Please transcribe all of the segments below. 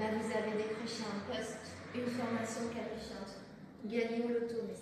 Bah, vous avez décroché un poste, une formation qualifiante, gagné une loto, mais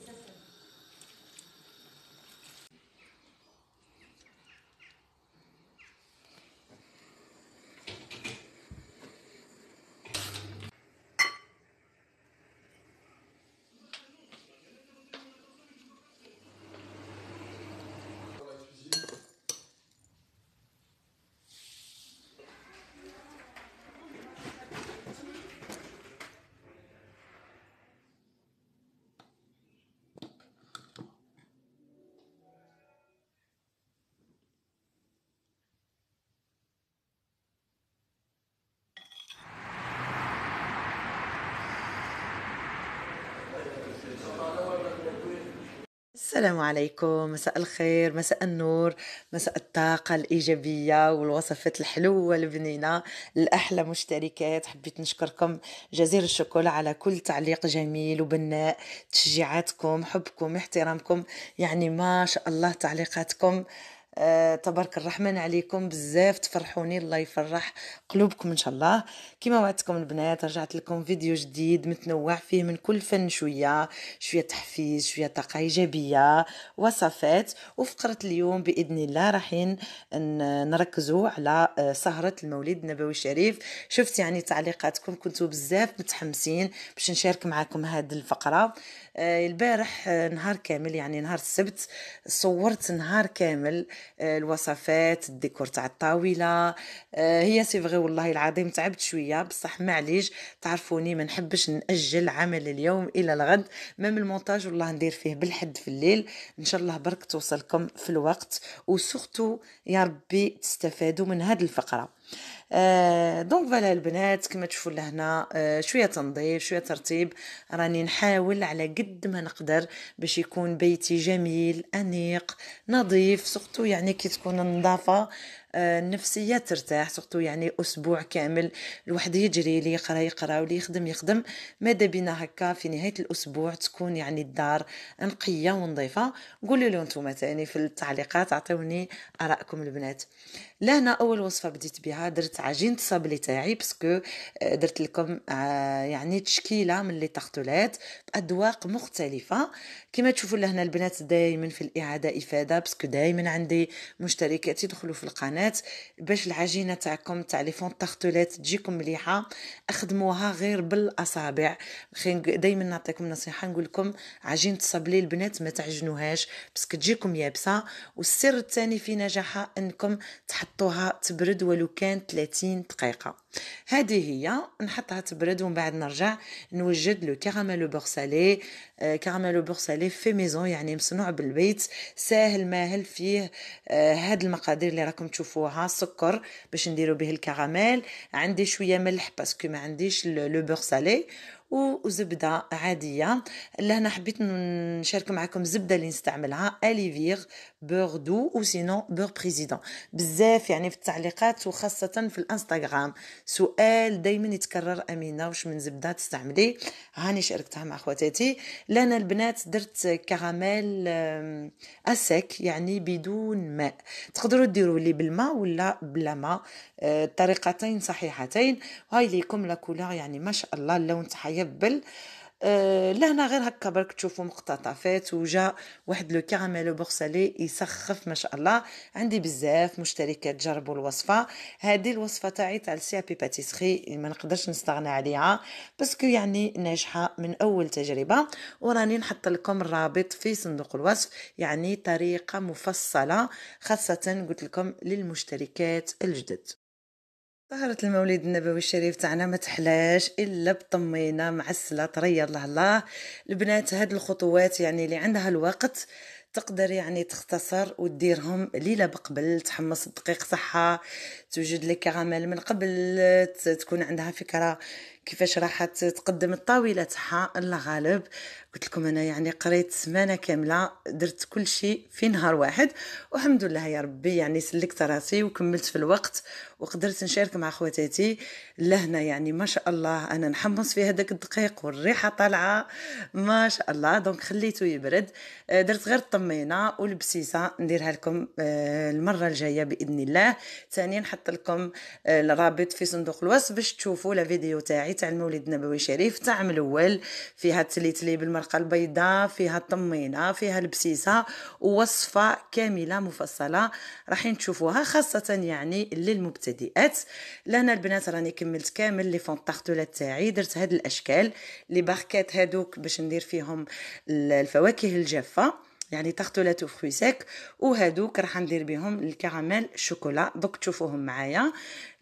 السلام عليكم مساء الخير مساء النور مساء الطاقة الإيجابية والوصفات الحلوة البنينة الأحلى مشتركات حبيت نشكركم جزيل الشكر على كل تعليق جميل وبناء تشجيعاتكم حبكم احترامكم يعني ما شاء الله تعليقاتكم آه تبارك الرحمن عليكم بزاف تفرحوني الله يفرح قلوبكم ان شاء الله كما وعدتكم البنات رجعت لكم فيديو جديد متنوع فيه من كل فن شويه شويه تحفيز شويه طاقه ايجابيه وصفات وفقره اليوم باذن الله رايحين نركزوا على آه، سهره المولد النبوي الشريف شفت يعني تعليقاتكم كنتوا بزاف متحمسين باش نشارك معكم هذه الفقره آه، البارح آه، نهار كامل يعني نهار السبت صورت نهار كامل الوصفات الديكور تاع الطاوله آه، هي سي فغي والله العظيم تعبت شويه بصح معليش تعرفوني ما نحبش ناجل عمل اليوم الى الغد مام المونتاج والله ندير فيه بالحد في الليل ان شاء الله برك توصلكم في الوقت وسورتو يا ربي تستفادوا من هذه الفقره آه، دونك فوالا البنات كما تشوفوا لهنا آه، شويه تنظيف شويه ترتيب راني نحاول على قد ما نقدر باش يكون بيتي جميل انيق نظيف سورتو يعني كي تكون النظافه النفسيه آه، ترتاح سورتو يعني اسبوع كامل الواحد يجري لي يقرا يقرا ولي يخدم يخدم ماذا بينا هكا في نهايه الاسبوع تكون يعني الدار نقيه ونظيفه قولوا لي نتوما ثاني في التعليقات عطيوني ارائكم البنات لهنا اول وصفه بديت بها درت عجينه صابلي تاعي باسكو آه، درت لكم آه، يعني تشكيله من لي طرطولات باذواق مختلفه كما تشوفوا لهنا البنات دائما في الاعاده افاده باسكو دائما عندي مشتركات يدخلوا في القناه البنات باش العجينه تاعكم تاع لي فون تارتليت تجيكم مليحه اخدموها غير بالاصابع دائما نعطيكم نصيحه نقول لكم عجينه الصابلي البنات ما تعجنوهاش باسكو تجيكم يابسه والسر الثاني في نجاحها انكم تحطوها تبرد ولو كان 30 دقيقه هذه هي نحطها تبرد ومن بعد نرجع نوجد لو كراميل بورسالي آه كراميل بورسالي في ميزون يعني مصنوع بالبيت ساهل ماهل فيه آه، هاد المقادير اللي راكم تشوفوها سكر باش نديرو به الكراميل عندي شويه ملح باسكو ما عنديش لو بورسالي وزبده عاديه لهنا حبيت نشارك معكم الزبده اللي نستعملها اليفيغ بور دو سينو بور بريزيدون بزاف يعني في التعليقات وخاصه في الانستغرام سؤال دائما يتكرر امينه واش من زبده تستعملي هاني شاركتها مع خواتاتي لهنا البنات درت كراميل اسك يعني بدون ماء تقدروا ديروا لي بالماء ولا بلا ماء آه، طريقتين صحيحتين هاي ليكم لا كولور يعني ما شاء الله اللون تاعها يهبل أه لهنا غير هكا برك تشوفوا مقتطفات وجا واحد لو كراميل بورسالي يسخف ما شاء الله عندي بزاف مشتركات جربوا الوصفه هذه الوصفه تاعي تاع السي إيه بي باتيسري ما نقدرش نستغنى عليها باسكو يعني ناجحه من اول تجربه وراني نحط لكم الرابط في صندوق الوصف يعني طريقه مفصله خاصه قلت لكم للمشتركات الجدد سهرة المولد النبوي الشريف تاعنا ما تحلاش الا بطمينه معسله طري الله الله البنات هاد الخطوات يعني اللي عندها الوقت تقدر يعني تختصر وديرهم ليله بقبل تحمص الدقيق صحه توجد لك كراميل من قبل تكون عندها فكره كيفاش راح تقدم الطاوله تاعها الله غالب قلت لكم انا يعني قريت سمانه كامله درت كل شيء في نهار واحد والحمد لله يا ربي يعني سلكت راسي وكملت في الوقت وقدرت نشارك مع خواتاتي لهنا يعني ما شاء الله انا نحمص في هذاك الدقيق والريحه طالعه ما شاء الله دونك خليته يبرد آه، درت غير الطمينه والبسيسه نديرها لكم آه، المره الجايه باذن الله ثاني نحط لكم آه، الرابط في صندوق الوصف باش تشوفوا لا فيديو تاعي تاع المولد النبوي الشريف تاع الاول فيها التليتلي بالمرقه البيضاء فيها الطمينه فيها البسيسه ووصفه كامله مفصله راح تشوفوها خاصه يعني للمبتدئات لهنا البنات راني كملت كامل لي فون طارتولات تاعي درت هاد الاشكال لي باركات هادوك باش ندير فيهم الفواكه الجافه يعني تختلات فخوي سيك هادوك راح ندير بهم الكراميل شوكولا دوك تشوفوهم معايا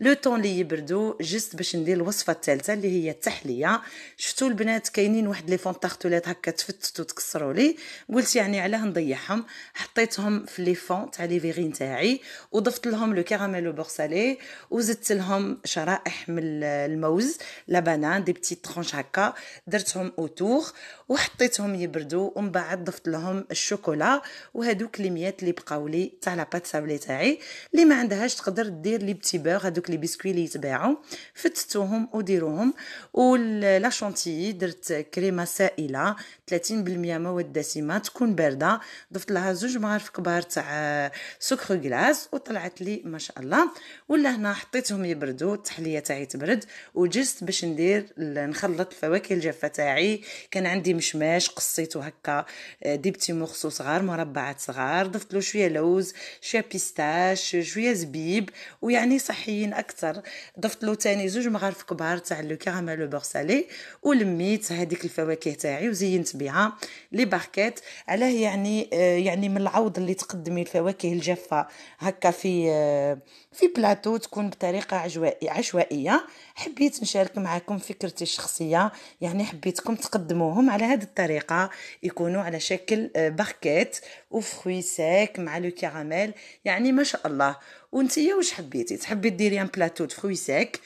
لو طون لي يبردو جست باش ندير الوصفه الثالثه اللي هي التحليه شفتوا البنات كاينين واحد لي فون تختلات هكا تفتتوا تكسروا لي قلت يعني علاه نضيعهم حطيتهم في لي فون تاع لي فيغين تاعي وضفت لهم لو كراميل بورسالي وزدت لهم شرائح من الموز لا بانان دي بتي ترونش هكا درتهم اوتور وحطيتهم يبردو ومن بعد ضفت لهم الشوكولا الشوكولا وهذوك لي ميات اللي بقاو لي تاع بات سابلي تاعي اللي ما عندهاش تقدر دير لي بتي بوغ هذوك لي بسكوي اللي يتباعوا فتتوهم وديروهم ولا شونتيي درت كريمه سائله 30% مواد دسمه تكون بارده ضفت لها زوج مغارف كبار تاع سكر غلاس وطلعت لي ما شاء الله ولا هنا حطيتهم يبردوا التحليه تاعي تبرد وجست باش ندير نخلط الفواكه الجافه تاعي كان عندي مشماش قصيته هكا آه، دي بتي مورسو يخصو صغار مربعات صغار ضفت له شويه لوز شويه بيستاش شويه زبيب ويعني صحيين اكثر ضفت له تاني زوج مغارف كبار تاع لو كراميل لو بورسالي ولميت هذيك الفواكه تاعي وزينت بها لي باركيت علاه يعني آه، يعني من العوض اللي تقدمي الفواكه الجافه هكا في آه، في بلاطو تكون بطريقه عجوائي عشوائيه حبيت نشارك معكم فكرتي الشخصيه يعني حبيتكم تقدموهم على هذه الطريقه يكونوا على شكل آه، باركيت او وفخوي ساك مع لو كراميل يعني ما شاء الله وانتيا واش حبيتي تحبي ديري ان بلاطو دو فخوي ساك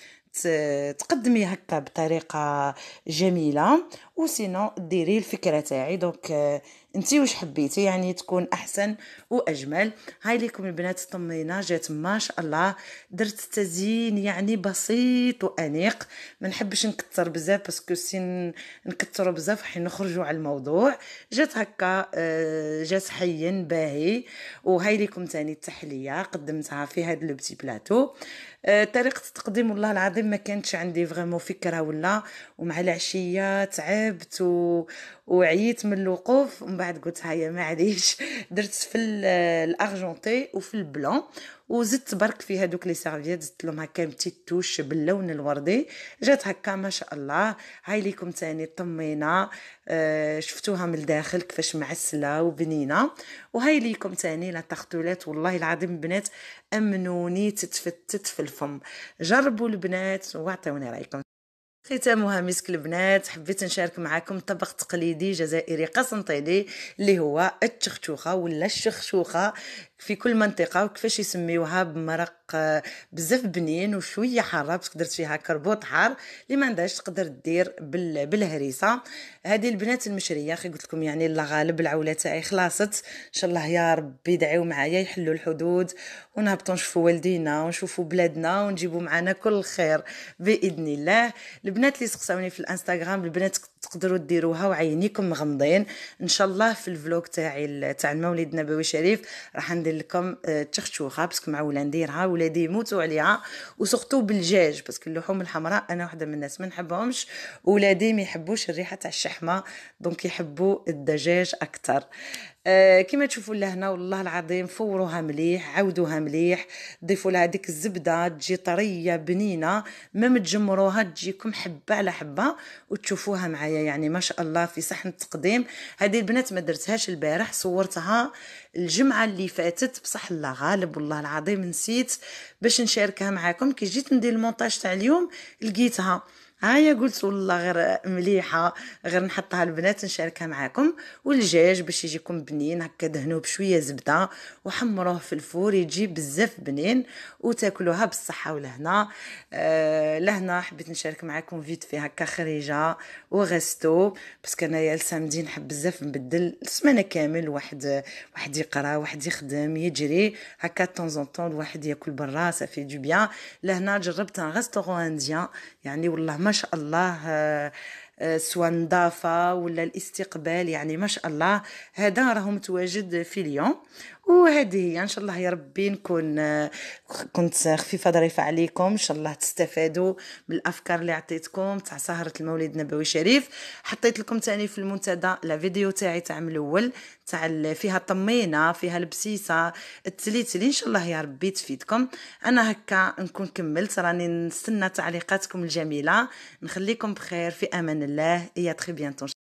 تقدمي هكا بطريقه جميله وسينا ديري الفكره تاعي دونك آه، انتي واش حبيتي يعني تكون احسن واجمل هاي ليكم البنات طمينا جات ما شاء الله درت تزيين يعني بسيط وانيق ما نحبش نكثر بزاف باسكو سي نكثروا بزاف حين نخرجوا على الموضوع جات هكا آه، جات حين باهي وهاي ليكم تاني التحليه قدمتها في هذا لو بتي بلاتو آه، طريقه التقديم والله العظيم ما كانتش عندي فريمون فكره ولا ومع العشيه تعب ونبت و... وعييت من الوقوف ومن بعد قلت هيا معليش درت في الارجونتي وفي البلون وزدت برك في هذوك لي سيرفيات زدت لهم هكا بتي توش باللون الوردي جات هكا ما شاء الله هاي ليكم تاني طمينا آه شفتوها من الداخل كيفاش معسله وبنينه وهاي ليكم تاني لا تختولات والله العظيم بنات امنوني تتفتت في الفم جربوا البنات واعطوني رايكم ختامها مسك البنات حبيت نشارك معكم طبق تقليدي جزائري قسنطيني اللي هو التختوخه ولا الشخشوخه في كل منطقه وكيفاش يسميوها بمرق آه، بزاف بنين وشويه حاره باش قدرت فيها كربوط حار اللي ما عندهاش تقدر دير بالهريسه هذه البنات المشريه اخي قلت لكم يعني الله غالب العوله تاعي خلاصت ان شاء الله يا ربي يدعيو معايا يحلوا الحدود ونهبطوا نشوفوا والدينا ونشوفوا بلادنا ونجيبوا معنا كل خير باذن الله البنات اللي سقساوني في الانستغرام البنات تقدروا ديروها وعينيكم مغمضين ان شاء الله في الفلوق تاعي تاع المولد النبوي الشريف راح ندير لكم التختوخه آه، باسكو مع نديرها ولادي يموتوا عليها وسورتو بالجاج باسكو اللحوم الحمراء انا وحده من الناس ما نحبهمش ولادي ما يحبوش الريحه تاع الشحمه دونك يحبوا الدجاج اكثر آه، كما تشوفوا لهنا والله العظيم فوروها مليح عودوها مليح ضيفوا لها ديك الزبده تجي طريه بنينه ما متجمروها تجيكم حبه على حبه وتشوفوها معايا يعني ما شاء الله في صحن التقديم هذه البنات ما درتهاش البارح صورتها الجمعه اللي فاتت بصح الله غالب والله العظيم نسيت باش نشاركها معاكم كي جيت ندير المونتاج تاع اليوم لقيتها هايا قلت والله غير مليحه غير نحطها البنات نشاركها معاكم والجاج باش يجيكم بنين هكا دهنوه بشويه زبده وحمروه في الفور يجي بزاف بنين وتاكلوها بالصحه ولهنا آه لهنا حبيت نشارك معاكم فيت في هكا خريجه وغستو باسكو انايا السامدي نحب بزاف نبدل السمانه كامل واحد واحد يقرا واحد يخدم يجري هكا طون طون الواحد ياكل برا سافي دو بيان لهنا جربت ان ريستورون انديان يعني والله ما شاء الله آه، آه، سواء النظافة ولا الاستقبال يعني ما شاء الله هذا راه متواجد في ليون وهذه هي ان شاء الله يا ربي نكون كنت خفيفه ظريفه عليكم ان شاء الله تستفادوا من الافكار اللي عطيتكم تاع سهره المولد النبوي الشريف حطيت لكم تاني في المنتدى لا فيديو تاعي تاع من الاول تاع فيها طمينه فيها البسيسه التليتلي ان شاء الله يا ربي تفيدكم انا هكا نكون كملت راني نستنى تعليقاتكم الجميله نخليكم بخير في امان الله يا تري بيانتو